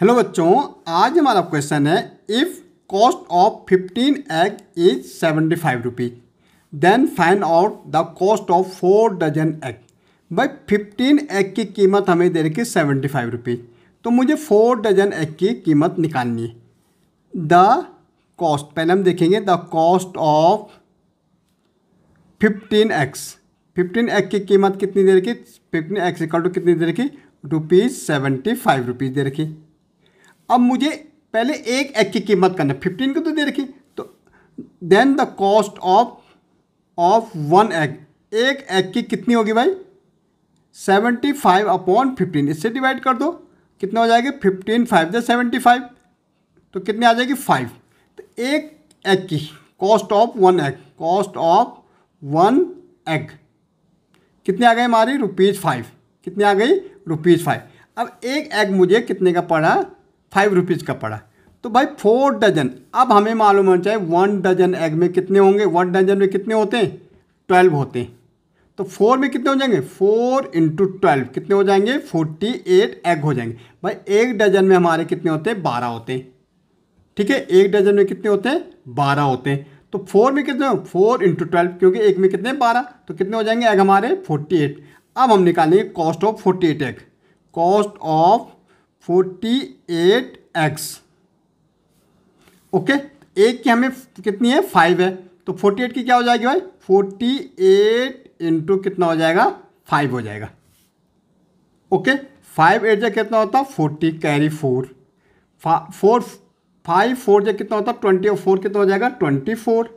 hello बच्चों आज हमारा क्वेश्चन है if cost of fifteen egg is seventy five rupee then find out the cost of four dozen egg भाई fifteen egg की कीमत हमें दे रखी सेवेंटी फाइव रुपी तो मुझे फोर डजन एग की कीमत निकालनी है द कॉस्ट पहले हम देखेंगे the cost of fifteen eggs fifteen egg की कीमत कितनी दे रखी फिफ्टीन एक्स इक्वल टू कितनी दे रखी रुपीज़ सेवेंटी फाइव रुपीज़ दे रखी अब मुझे पहले एक एग की कीमत करना फिफ्टीन को तो दे रखी तो then the cost of of one egg एक एग की कितनी होगी भाई सेवेंटी फाइव अपॉन फिफ्टीन इससे डिवाइड कर दो कितना हो जाएगा फिफ्टीन फाइव जो सेवेंटी फाइव तो कितनी आ जाएगी फाइव तो एक एग की cost of one egg cost of one egg कितने आ गए हमारी रुपीज़ फाइव कितने आ गई रुपीज़ फाइव अब एक एग मुझे कितने का पड़ा फाइव रुपीज़ का पड़ा तो भाई फोर डजन अब हमें मालूम होना चाहिए वन डजन एग में कितने होंगे वन डजन में कितने होते हैं ट्वेल्व होते हैं तो फोर में कितने हो जाएंगे फोर इंटू ट्वेल्व कितने हो जाएंगे फोर्टी एट एग हो जाएंगे भाई एक डजन में हमारे कितने होते हैं बारह होते हैं ठीक है एक डजन में कितने होते हैं बारह होते हैं तो फोर में कितने फोर इंटू ट्वेल्व क्योंकि एक में कितने बारह तो कितने हो जाएंगे एग हमारे फोर्टी एट अब हम निकालेंगे cost of forty eight egg cost of forty eight eggs okay एक की हमें कितनी है फाइव है तो फोर्टी एट की क्या हो जाएगी भाई फोर्टी एट इंटू कितना हो जाएगा फाइव हो जाएगा ओके फाइव एट जो कितना होता है forty carry four four five four जो कितना होता है ट्वेंटी और फोर कितना हो जाएगा ट्वेंटी फोर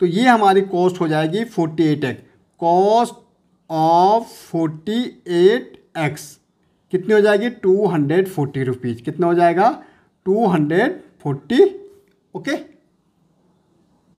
तो ये हमारी कॉस्ट हो जाएगी forty eight eggs cost of forty eight eggs कितनी हो जाएगी टू हंड्रेड फोर्टी रुपीज़ कितना हो जाएगा टू हंड्रेड फोर्टी ओके